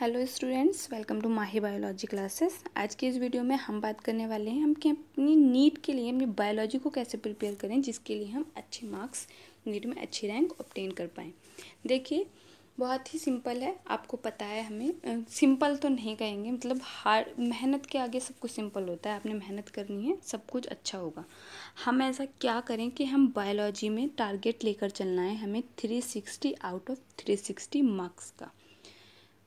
hello students welcome to Mahi biology classes आज के इस वीडियो में हम बात करने वाले हैं हम कि अपनी नीट के लिए अपनी बायोलॉजी को कैसे प्रिपेयर करें जिसके लिए हम अच्छे मार्क्स नीट में अच्छी रैंक ऑप्टेन कर पाएँ देखिए बहुत ही सिंपल है आपको पता है हमें सिंपल तो नहीं कहेंगे मतलब हार मेहनत के आगे सब कुछ सिंपल होता है आपने मेहनत करनी है सब कुछ अच्छा होगा हम ऐसा क्या करें कि हम बायोलॉजी में टारगेट लेकर चलना है हमें three sixty out of three sixty marks का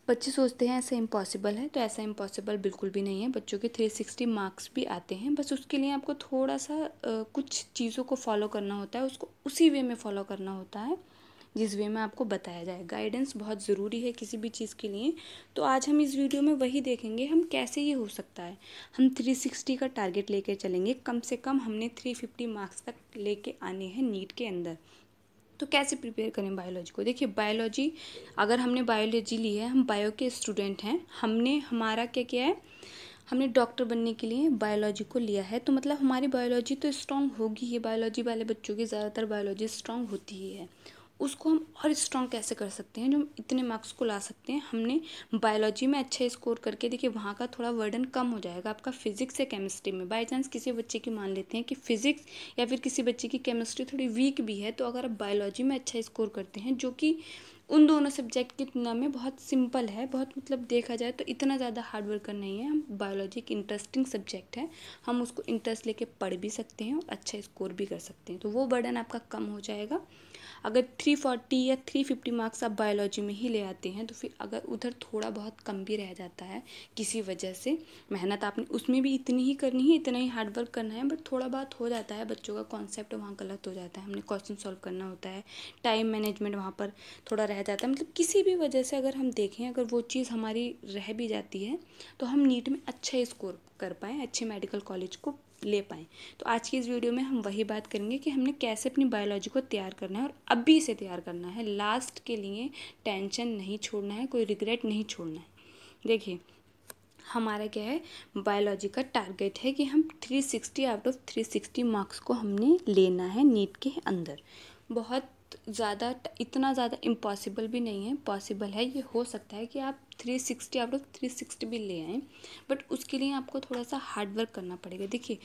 बच्चे सोचते हैं ऐसा इम्पॉसिबल है तो ऐसा इम्पॉसिबल बिल्कुल भी नहीं है बच्चों के थ्री सिक्सटी मार्क्स भी आते हैं बस उसके लिए आपको थोड़ा सा आ, कुछ चीज़ों को फॉलो करना होता है उसको उसी वे में फॉलो करना होता है जिस वे में आपको बताया जाए गाइडेंस बहुत ज़रूरी है किसी भी चीज़ के लिए तो आज हम इस वीडियो में वही देखेंगे हम कैसे ये हो सकता है हम 360 का टारगेट लेकर चलेंगे कम से कम हमने 350 मार्क्स तक लेके आने हैं नीट के अंदर तो कैसे प्रिपेयर करें बायोलॉजी को देखिए बायोलॉजी अगर हमने बायोलॉजी ली है हम बायो के स्टूडेंट हैं हमने हमारा क्या किया है हमने डॉक्टर बनने के लिए बायोलॉजी को लिया है तो मतलब हमारी बायोलॉजी तो स्ट्रांग होगी ही बायोलॉजी वाले बच्चों की ज़्यादातर बायोलॉजी स्ट्रॉन्ग होती ही है उसको हम और स्ट्रॉन्ग कैसे कर सकते हैं जो हम इतने मार्क्स को ला सकते हैं हमने बायोलॉजी में अच्छा स्कोर करके देखिए वहाँ का थोड़ा वर्डन कम हो जाएगा आपका फिजिक्स या केमिस्ट्री में बाई चांस किसी बच्चे की मान लेते हैं कि फिजिक्स या फिर किसी बच्चे की केमिस्ट्री थोड़ी वीक भी है तो अगर आप बायोलॉजी में अच्छा स्कोर करते हैं जो कि उन दोनों सब्जेक्ट की तुलना में बहुत सिंपल है बहुत मतलब देखा जाए तो इतना ज़्यादा हार्ड वर्कर नहीं है हम बायोलॉजी एक इंटरेस्टिंग सब्जेक्ट है हम उसको इंटरेस्ट लेके पढ़ भी सकते हैं और अच्छा स्कोर भी कर सकते हैं तो वो बर्डन आपका कम हो जाएगा अगर थ्री फोर्टी या थ्री फिफ्टी मार्क्स आप बायोलॉजी में ही ले आते हैं तो फिर अगर उधर थोड़ा बहुत कम भी रह जाता है किसी वजह से मेहनत आपने उसमें भी इतनी ही करनी है इतना ही हार्डवर्क करना है बट थोड़ा बहुत हो जाता है बच्चों का कॉन्सेप्ट वहाँ गलत हो जाता है हमने क्वेश्चन सॉल्व करना होता है टाइम मैनेजमेंट वहाँ पर थोड़ा रह रह जाता है मतलब किसी भी वजह से अगर हम देखें अगर वो चीज़ हमारी रह भी जाती है तो हम नीट में अच्छा स्कोर कर पाएँ अच्छे मेडिकल कॉलेज को ले पाएँ तो आज की इस वीडियो में हम वही बात करेंगे कि हमने कैसे अपनी बायोलॉजी को तैयार करना है और अभी से तैयार करना है लास्ट के लिए टेंशन नहीं छोड़ना है कोई रिग्रेट नहीं छोड़ना है देखिए हमारा क्या है बायोलॉजी का टारगेट है कि हम 360 आउट ऑफ 360 मार्क्स को हमने लेना है नीट के अंदर बहुत ज़्यादा इतना ज़्यादा इम्पॉसिबल भी नहीं है पॉसिबल है ये हो सकता है कि आप थ्री सिक्सटी आप लोग थ्री सिक्सटी भी ले आएँ बट उसके लिए आपको थोड़ा सा हार्ड वर्क करना पड़ेगा देखिए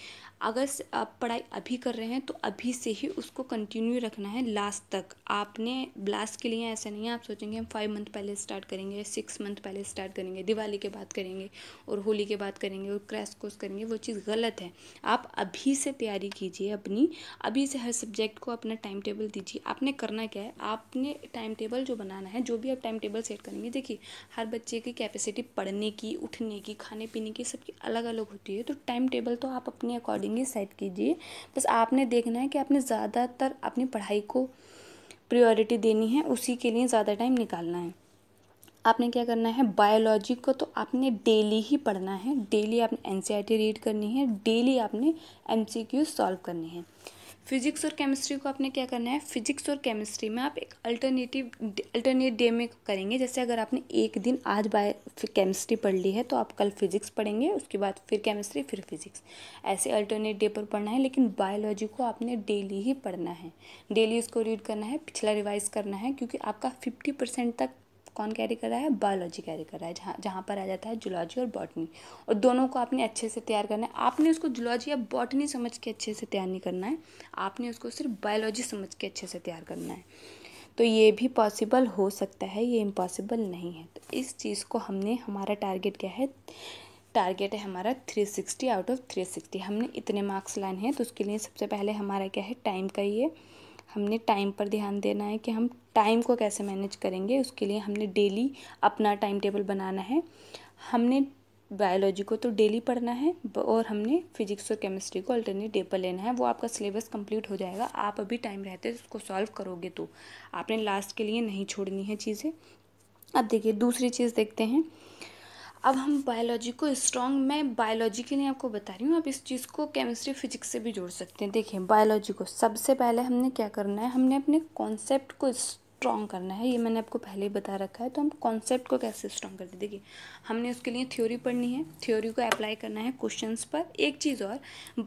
अगर आप पढ़ाई अभी कर रहे हैं तो अभी से ही उसको कंटिन्यू रखना है लास्ट तक आपने ब्लास्ट के लिए ऐसा नहीं है आप सोचेंगे हम फाइव मंथ पहले स्टार्ट करेंगे सिक्स मंथ पहले स्टार्ट करेंगे दिवाली के बाद करेंगे और होली के बाद करेंगे और क्रैश कोर्स करेंगे वो चीज़ गलत है आप अभी से तैयारी कीजिए अपनी अभी से हर सब्जेक्ट को अपना टाइम टेबल दीजिए आपने करना क्या है आपने टाइम टेबल जो बनाना है जो भी आप टाइम टेबल सेट करेंगे देखिए हर बच्चे बच्चे की कैपेसिटी पढ़ने की उठने की खाने पीने की सबकी अलग अलग होती है तो टाइम टेबल तो आप अपने अकॉर्डिंगली सेट कीजिए बस आपने देखना है कि आपने ज़्यादातर अपनी पढ़ाई को प्रायोरिटी देनी है उसी के लिए ज़्यादा टाइम निकालना है आपने क्या करना है बायोलॉजी को तो आपने डेली ही पढ़ना है डेली आपने एन रीड e करनी है डेली आपने एम सॉल्व करनी है फिजिक्स और केमिस्ट्री को आपने क्या करना है फिजिक्स और केमिस्ट्री में आप एक अल्टरनेटिव अल्टरनेट डे में करेंगे जैसे अगर आपने एक दिन आज बाय केमिस्ट्री पढ़ ली है तो आप कल फिजिक्स पढ़ेंगे उसके बाद फिर केमिस्ट्री फिर फिजिक्स ऐसे अल्टरनेट डे पर पढ़ना है लेकिन बायोलॉजी को आपने डेली ही पढ़ना है डेली उसको रीड करना है पिछला रिवाइज करना है क्योंकि आपका फिफ्टी परसेंट तक कौन कैरी कर रहा है बायोलॉजी कैरी कर रहा है जहाँ जहाँ पर आ जाता है जुलॉजी और बॉटनी और दोनों को आपने अच्छे से तैयार करना है आपने उसको जुलॉजी या बॉटनी समझ के अच्छे से तैयार नहीं करना है आपने उसको सिर्फ बायोलॉजी समझ के अच्छे से तैयार करना है तो ये भी पॉसिबल हो सकता है ये इम्पॉसिबल नहीं है तो इस चीज़ को हमने हमारा टारगेट क्या है टारगेट है हमारा 360 आउट ऑफ 360 हमने इतने मार्क्स लाने हैं तो उसके लिए सबसे पहले हमारा क्या है टाइम का ये हमने टाइम पर ध्यान देना है कि हम टाइम को कैसे मैनेज करेंगे उसके लिए हमने डेली अपना टाइम टेबल बनाना है हमने बायोलॉजी को तो डेली पढ़ना है और हमने फिजिक्स और केमिस्ट्री को अल्टरनेट डे पर लेना है वो आपका सिलेबस कंप्लीट हो जाएगा आप अभी टाइम रहते उसको सॉल्व करोगे तो आपने लास्ट के लिए नहीं छोड़नी है चीज़ें अब देखिए दूसरी चीज़ देखते हैं अब हम बायोलॉजी को स्ट्रॉन्ग मैं बायोलॉजी के लिए आपको बता रही हूँ आप इस चीज़ को केमिस्ट्री फिजिक्स से भी जोड़ सकते हैं देखिए बायोलॉजी को सबसे पहले हमने क्या करना है हमने अपने कॉन्सेप्ट को स्ट्रॉन्ग करना है ये मैंने आपको पहले ही बता रखा है तो हम कॉन्सेप्ट को कैसे स्ट्रॉन्ग करते देखिए हमने उसके लिए थ्योरी पढ़नी है थ्योरी को अप्लाई करना है क्वेश्चंस पर एक चीज़ और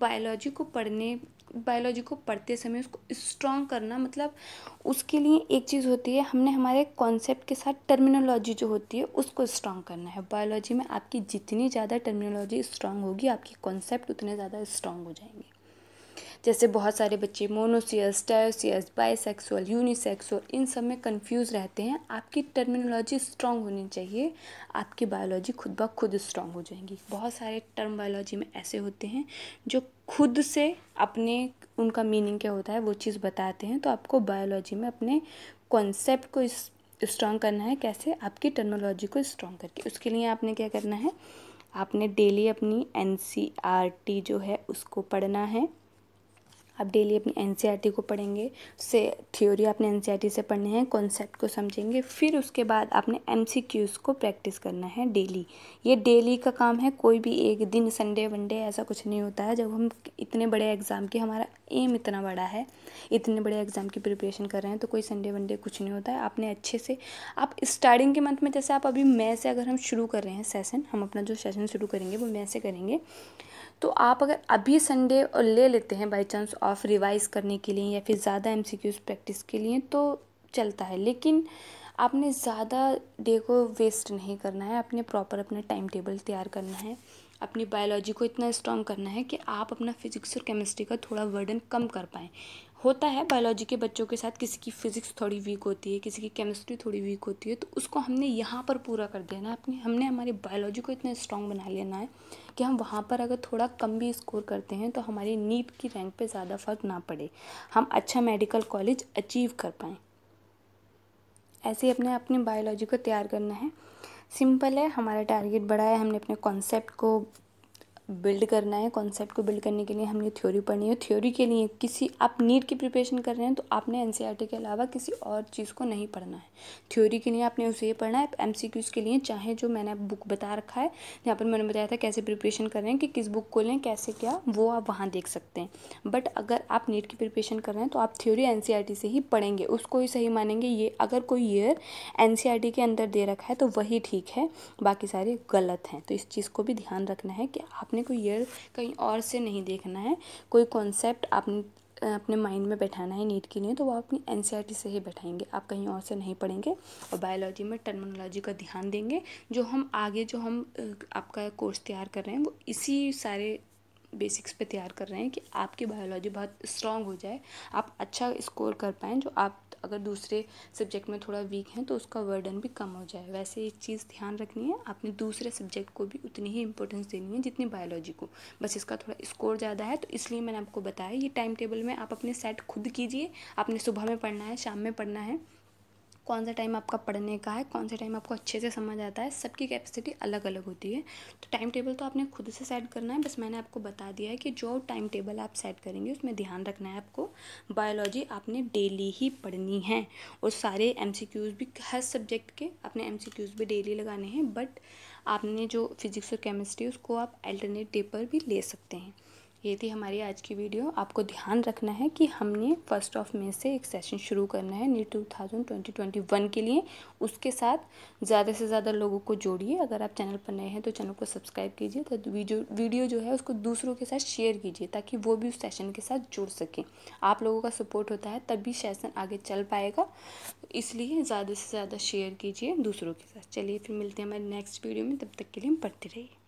बायोलॉजी को पढ़ने बायोलॉजी को पढ़ते समय उसको स्ट्रॉन्ग करना मतलब उसके लिए एक चीज़ होती है हमने हमारे कॉन्सेप्ट के साथ टर्मिनोलॉजी जो होती है उसको स्ट्रॉन्ग करना है बायोलॉजी में आपकी जितनी ज़्यादा टर्मिनोलॉजी स्ट्रॉन्ग होगी आपके कॉन्सेप्ट उतने ज़्यादा स्ट्रॉन्ग हो जाएंगे जैसे बहुत सारे बच्चे मोनोसियस टायोसियस बाइसेक्सुअल यूनिसेक्सुअल इन सब में कन्फ्यूज रहते हैं आपकी टर्मिनोलॉजी स्ट्रांग होनी चाहिए आपकी बायोलॉजी खुद ब खुद स्ट्रांग हो जाएंगी बहुत सारे टर्म बायोलॉजी में ऐसे होते हैं जो खुद से अपने उनका मीनिंग क्या होता है वो चीज़ बताते हैं तो आपको बायोलॉजी में अपने कॉन्सेप्ट को स्ट्रांग करना है कैसे आपकी टर्मोलॉजी को स्ट्रॉन्ग करके उसके लिए आपने क्या करना है आपने डेली अपनी एन e जो है उसको पढ़ना है आप डेली अपनी एन को पढ़ेंगे से थ्योरी आपने एन से पढ़ने हैं कॉन्सेप्ट को समझेंगे फिर उसके बाद आपने एम को प्रैक्टिस करना है डेली ये डेली का काम है कोई भी एक दिन संडे वनडे ऐसा कुछ नहीं होता है जब हम इतने बड़े एग्ज़ाम के हमारा एम इतना बड़ा है इतने बड़े एग्ज़ाम की प्रिपरेशन कर रहे हैं तो कोई संडे वनडे कुछ नहीं होता है आपने अच्छे से आप स्टार्टिंग के मंथ में जैसे आप अभी मई से अगर हम शुरू कर रहे हैं सेशन हम अपना जो सेशन शुरू करेंगे वो मई से करेंगे तो आप अगर अभी संडे और ले लेते हैं बाई चांस ऑफ रिवाइज़ करने के लिए या फिर ज़्यादा एम सी प्रैक्टिस के लिए तो चलता है लेकिन आपने ज़्यादा डे को वेस्ट नहीं करना है आपने प्रॉपर अपना टाइम टेबल तैयार करना है अपनी बायोलॉजी को इतना स्ट्रॉन्ग करना है कि आप अपना फिजिक्स और केमिस्ट्री का थोड़ा वर्डन कम कर पाएँ होता है बायोलॉजी के बच्चों के साथ किसी की फ़िज़िक्स थोड़ी वीक होती है किसी की केमिस्ट्री थोड़ी वीक होती है तो उसको हमने यहाँ पर पूरा कर देना है अपने हमने हमारी बायोलॉजी को इतना स्ट्रॉन्ग बना लेना है कि हम वहाँ पर अगर थोड़ा कम भी स्कोर करते हैं तो हमारी नीट की रैंक पे ज़्यादा फ़र्क ना पड़े हम अच्छा मेडिकल कॉलेज अचीव कर पाएँ ऐसे ही अपने अपने बायोलॉजी को तैयार करना है सिंपल है हमारा टारगेट बड़ा है हमने अपने कॉन्सेप्ट को बिल्ड करना है कॉन्सेप्ट को बिल्ड करने के लिए हमने थ्योरी पढ़नी है थ्योरी के लिए किसी आप नीट की प्रिपरेशन कर रहे हैं तो आपने एन e के अलावा किसी और चीज़ को नहीं पढ़ना है थ्योरी के लिए आपने उसे ये पढ़ना है एम के लिए चाहे जो मैंने बुक बता रखा है यहाँ पर मैंने बताया था कैसे प्रिपरेशन कर रहे हैं कि किस बुक को लें कैसे क्या वो आप वहाँ देख सकते हैं बट अगर आप नीट की प्रिपरेशन कर रहे हैं तो आप थ्योरी एन e से ही पढ़ेंगे उसको ही सही मानेंगे ये अगर कोई ईयर एन e के अंदर दे रखा है तो वही ठीक है बाकी सारे गलत हैं तो इस चीज़ को भी ध्यान रखना है कि आपने अपने कोई ईयर कहीं और से नहीं देखना है कोई कॉन्सेप्ट आपने अपने माइंड में बैठाना है नीट के लिए तो वो आप अपनी एन e से ही बैठाएंगे आप कहीं और से नहीं पढ़ेंगे और बायोलॉजी में टर्मिनोलॉजी का ध्यान देंगे जो हम आगे जो हम आपका कोर्स तैयार कर रहे हैं वो इसी सारे बेसिक्स पे तैयार कर रहे हैं कि आपकी बायोलॉजी बहुत स्ट्रांग हो जाए आप अच्छा स्कोर कर पाएँ जो आप अगर दूसरे सब्जेक्ट में थोड़ा वीक हैं तो उसका वर्डन भी कम हो जाए वैसे एक चीज़ ध्यान रखनी है आपने दूसरे सब्जेक्ट को भी उतनी ही इंपॉर्टेंस देनी है जितनी बायोलॉजी को बस इसका थोड़ा स्कोर ज़्यादा है तो इसलिए मैंने आपको बताया ये टाइम टेबल में आप अपने सेट खुद कीजिए आपने सुबह में पढ़ना है शाम में पढ़ना है कौन सा टाइम आपका पढ़ने का है कौन सा टाइम आपको अच्छे से समझ आता है सबकी कैपेसिटी अलग अलग होती है तो टाइम टेबल तो आपने खुद से सेट करना है बस मैंने आपको बता दिया है कि जो टाइम टेबल आप सेट करेंगे उसमें ध्यान रखना है आपको बायोलॉजी आपने डेली ही पढ़नी है और सारे एम भी हर सब्जेक्ट के अपने एम भी डेली लगाने हैं बट आपने जो फिज़िक्स और केमिस्ट्री उसको आप अल्टरनेट डे पर भी ले सकते हैं ये थी हमारी आज की वीडियो आपको ध्यान रखना है कि हमने फर्स्ट ऑफ मे से एक सेशन शुरू करना है NEET two thousand twenty twenty one के लिए उसके साथ ज़्यादा से ज़्यादा लोगों को जोड़िए अगर आप चैनल पर नए हैं तो चैनल को सब्सक्राइब कीजिए तो वीडियो वीडियो जो है उसको दूसरों के साथ शेयर कीजिए ताकि वो भी उस सेशन के साथ जुड़ सकें आप लोगों का सपोर्ट होता है तभी सेशन आगे चल पाएगा इसलिए ज़्यादा से ज़्यादा शेयर कीजिए दूसरों के साथ चलिए फिर मिलते हैं हमारे नेक्स्ट वीडियो में तब तक के लिए हम पढ़ते रहिए